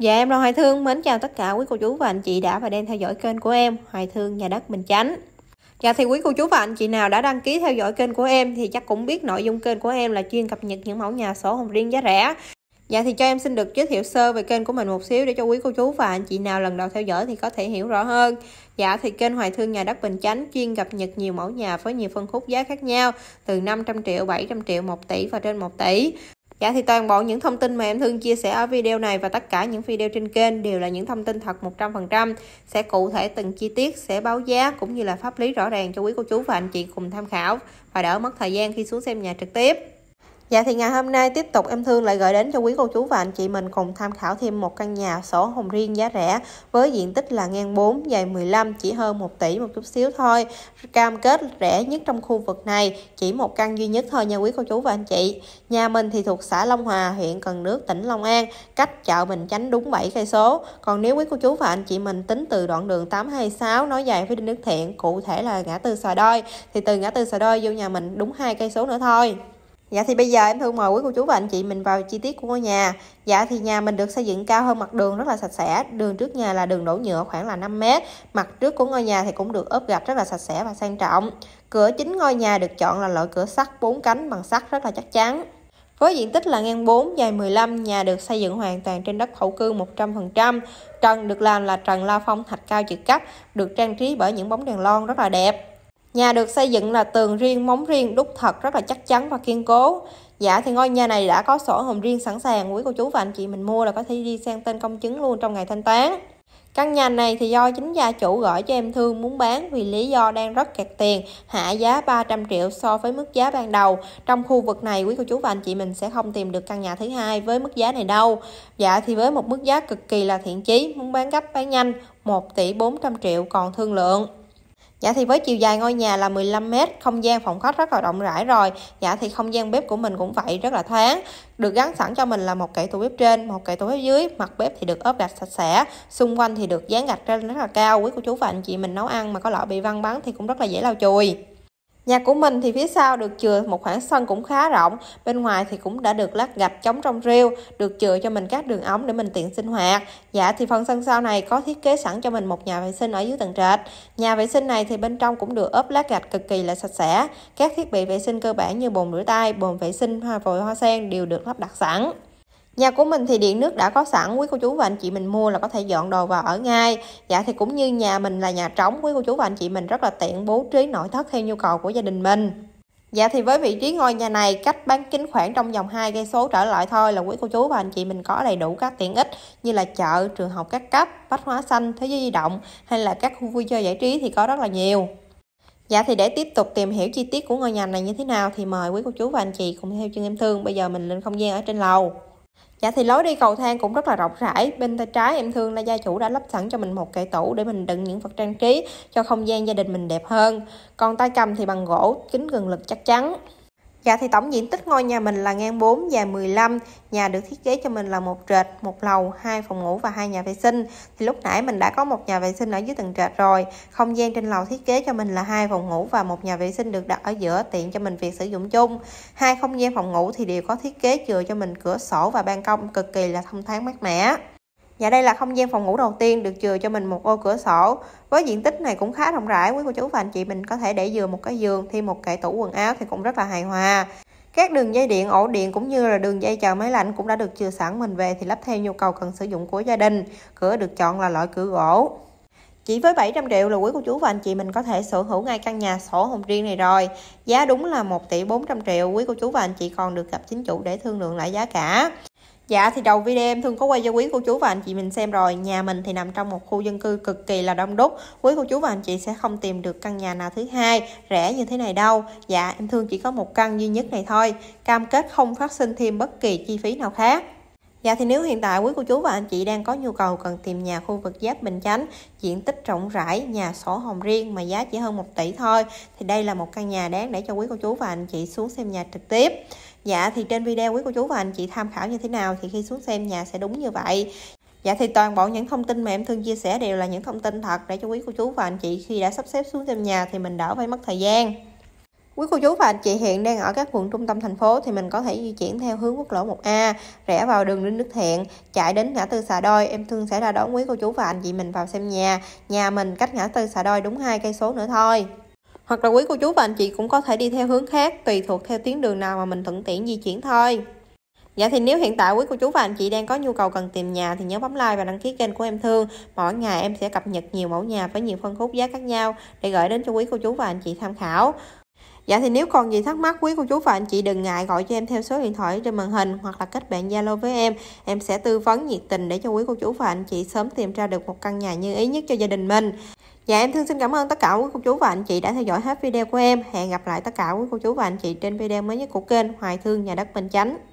Dạ em là Hoài Thương, mến chào tất cả quý cô chú và anh chị đã và đang theo dõi kênh của em Hoài Thương Nhà Đất Bình Chánh Dạ thì quý cô chú và anh chị nào đã đăng ký theo dõi kênh của em thì chắc cũng biết nội dung kênh của em là chuyên cập nhật những mẫu nhà sổ hồng riêng giá rẻ Dạ thì cho em xin được giới thiệu sơ về kênh của mình một xíu để cho quý cô chú và anh chị nào lần đầu theo dõi thì có thể hiểu rõ hơn. Dạ thì kênh Hoài Thương Nhà Đất Bình Chánh chuyên cập nhật nhiều mẫu nhà với nhiều phân khúc giá khác nhau từ 500 triệu, 700 triệu, 1 tỷ và trên 1 tỷ. Dạ thì toàn bộ những thông tin mà em Thương chia sẻ ở video này và tất cả những video trên kênh đều là những thông tin thật 100%, sẽ cụ thể từng chi tiết, sẽ báo giá cũng như là pháp lý rõ ràng cho quý cô chú và anh chị cùng tham khảo và đỡ mất thời gian khi xuống xem nhà trực tiếp. Dạ thì ngày hôm nay tiếp tục em Thương lại gửi đến cho quý cô chú và anh chị mình cùng tham khảo thêm một căn nhà sổ hồng riêng giá rẻ với diện tích là ngang 4, dài 15, chỉ hơn 1 tỷ một chút xíu thôi. Cam kết rẻ nhất trong khu vực này, chỉ một căn duy nhất thôi nha quý cô chú và anh chị. Nhà mình thì thuộc xã Long Hòa, huyện Cần Đước, tỉnh Long An, cách chợ Bình Chánh đúng 7 cây số. Còn nếu quý cô chú và anh chị mình tính từ đoạn đường 826 nói dài với Đinh Đức Thiện, cụ thể là ngã tư Sà Đôi thì từ ngã tư Sà Đôi vô nhà mình đúng hai cây số nữa thôi. Dạ thì bây giờ em thương mời quý cô chú và anh chị mình vào chi tiết của ngôi nhà. Dạ thì nhà mình được xây dựng cao hơn mặt đường rất là sạch sẽ. Đường trước nhà là đường đổ nhựa khoảng là 5 m. Mặt trước của ngôi nhà thì cũng được ốp gạch rất là sạch sẽ và sang trọng. Cửa chính ngôi nhà được chọn là loại cửa sắt 4 cánh bằng sắt rất là chắc chắn. Với diện tích là ngang 4, dài 15, nhà được xây dựng hoàn toàn trên đất thổ cư 100%. Trần được làm là trần la phong thạch cao chữ cấp, được trang trí bởi những bóng đèn lon rất là đẹp. Nhà được xây dựng là tường riêng, móng riêng, đúc thật rất là chắc chắn và kiên cố. Dạ thì ngôi nhà này đã có sổ hồng riêng sẵn sàng, quý cô chú và anh chị mình mua là có thể đi sang tên công chứng luôn trong ngày thanh toán. Căn nhà này thì do chính gia chủ gửi cho em thương muốn bán vì lý do đang rất kẹt tiền, hạ giá 300 triệu so với mức giá ban đầu. Trong khu vực này quý cô chú và anh chị mình sẽ không tìm được căn nhà thứ hai với mức giá này đâu. Dạ thì với một mức giá cực kỳ là thiện chí, muốn bán gấp bán nhanh 1 tỷ 400 triệu còn thương lượng. Dạ thì với chiều dài ngôi nhà là 15 m, không gian phòng khách rất là rộng rãi rồi. Dạ thì không gian bếp của mình cũng vậy, rất là thoáng. Được gắn sẵn cho mình là một kệ tủ bếp trên, một kệ tủ bếp dưới, mặt bếp thì được ốp gạch sạch sẽ, xung quanh thì được dán gạch trên rất là cao. Quý cô chú và anh chị mình nấu ăn mà có lọ bị văng bắn thì cũng rất là dễ lau chùi. Nhà của mình thì phía sau được chừa một khoảng sân cũng khá rộng, bên ngoài thì cũng đã được lát gạch chống trong rêu, được chừa cho mình các đường ống để mình tiện sinh hoạt. Dạ thì phần sân sau này có thiết kế sẵn cho mình một nhà vệ sinh ở dưới tầng trệt. Nhà vệ sinh này thì bên trong cũng được ốp lát gạch cực kỳ là sạch sẽ. Các thiết bị vệ sinh cơ bản như bồn rửa tay, bồn vệ sinh, hoa vòi hoa sen đều được lắp đặt sẵn. Nhà của mình thì điện nước đã có sẵn, quý cô chú và anh chị mình mua là có thể dọn đồ vào ở ngay. Dạ thì cũng như nhà mình là nhà trống, quý cô chú và anh chị mình rất là tiện bố trí nội thất theo nhu cầu của gia đình mình. Dạ thì với vị trí ngôi nhà này cách bán kính khoảng trong vòng 2 cây số trở lại thôi là quý cô chú và anh chị mình có đầy đủ các tiện ích như là chợ, trường học các cấp, bách hóa xanh, thế giới di động hay là các khu vui chơi giải trí thì có rất là nhiều. Dạ thì để tiếp tục tìm hiểu chi tiết của ngôi nhà này như thế nào thì mời quý cô chú và anh chị cùng theo chân em Thương bây giờ mình lên không gian ở trên lầu. Dạ thì lối đi cầu thang cũng rất là rộng rãi. Bên tay trái em thương là gia chủ đã lắp sẵn cho mình một kệ tủ để mình đựng những vật trang trí cho không gian gia đình mình đẹp hơn. Còn tay cầm thì bằng gỗ, kính cường lực chắc chắn. Dạ thì tổng diện tích ngôi nhà mình là ngang 4 dài 15, nhà được thiết kế cho mình là một trệt, một lầu, hai phòng ngủ và hai nhà vệ sinh. Thì lúc nãy mình đã có một nhà vệ sinh ở dưới tầng trệt rồi. Không gian trên lầu thiết kế cho mình là hai phòng ngủ và một nhà vệ sinh được đặt ở giữa tiện cho mình việc sử dụng chung. Hai không gian phòng ngủ thì đều có thiết kế chừa cho mình cửa sổ và ban công cực kỳ là thông thoáng mát mẻ. Và đây là không gian phòng ngủ đầu tiên được chừa cho mình một ô cửa sổ. Với diện tích này cũng khá rộng rãi, quý cô chú và anh chị mình có thể để vừa một cái giường thêm một kệ tủ quần áo thì cũng rất là hài hòa. Các đường dây điện, ổ điện cũng như là đường dây chờ máy lạnh cũng đã được chừa sẵn mình về thì lắp theo nhu cầu cần sử dụng của gia đình. Cửa được chọn là loại cửa gỗ. Chỉ với 700 triệu là quý cô chú và anh chị mình có thể sở hữu ngay căn nhà sổ hồng riêng này rồi. Giá đúng là 1 tỷ 400 triệu, quý cô chú và anh chị còn được gặp chính chủ để thương lượng lại giá cả. Dạ thì đầu video em thường có quay cho quý cô chú và anh chị mình xem rồi Nhà mình thì nằm trong một khu dân cư cực kỳ là đông đúc Quý cô chú và anh chị sẽ không tìm được căn nhà nào thứ hai rẻ như thế này đâu Dạ em thương chỉ có một căn duy nhất này thôi Cam kết không phát sinh thêm bất kỳ chi phí nào khác Dạ thì nếu hiện tại quý cô chú và anh chị đang có nhu cầu cần tìm nhà khu vực giáp Bình Chánh, diện tích rộng rãi, nhà sổ hồng riêng mà giá chỉ hơn 1 tỷ thôi thì đây là một căn nhà đáng để cho quý cô chú và anh chị xuống xem nhà trực tiếp. Dạ thì trên video quý cô chú và anh chị tham khảo như thế nào thì khi xuống xem nhà sẽ đúng như vậy. Dạ thì toàn bộ những thông tin mà em thương chia sẻ đều là những thông tin thật để cho quý cô chú và anh chị khi đã sắp xếp xuống xem nhà thì mình đỡ phải mất thời gian. Quý cô chú và anh chị hiện đang ở các quận trung tâm thành phố thì mình có thể di chuyển theo hướng quốc lộ 1A, rẽ vào đường Đinh Đức Thiện, chạy đến ngã tư Xà Đôi. Em thương sẽ ra đón quý cô chú và anh chị mình vào xem nhà. Nhà mình cách ngã tư Xà Đôi đúng hai cây số nữa thôi. Hoặc là quý cô chú và anh chị cũng có thể đi theo hướng khác tùy thuộc theo tuyến đường nào mà mình thuận tiện di chuyển thôi. Dạ thì nếu hiện tại quý cô chú và anh chị đang có nhu cầu cần tìm nhà thì nhớ bấm like và đăng ký kênh của em Thương. Mỗi ngày em sẽ cập nhật nhiều mẫu nhà với nhiều phân khúc giá khác nhau để gửi đến cho quý cô chú và anh chị tham khảo. Dạ thì nếu còn gì thắc mắc quý cô chú và anh chị đừng ngại gọi cho em theo số điện thoại trên màn hình hoặc là kết bạn Zalo với em. Em sẽ tư vấn nhiệt tình để cho quý cô chú và anh chị sớm tìm ra được một căn nhà như ý nhất cho gia đình mình. Dạ em thương xin cảm ơn tất cả quý cô chú và anh chị đã theo dõi hết video của em. Hẹn gặp lại tất cả quý cô chú và anh chị trên video mới nhất của kênh Hoài Thương Nhà đất Bình Chánh.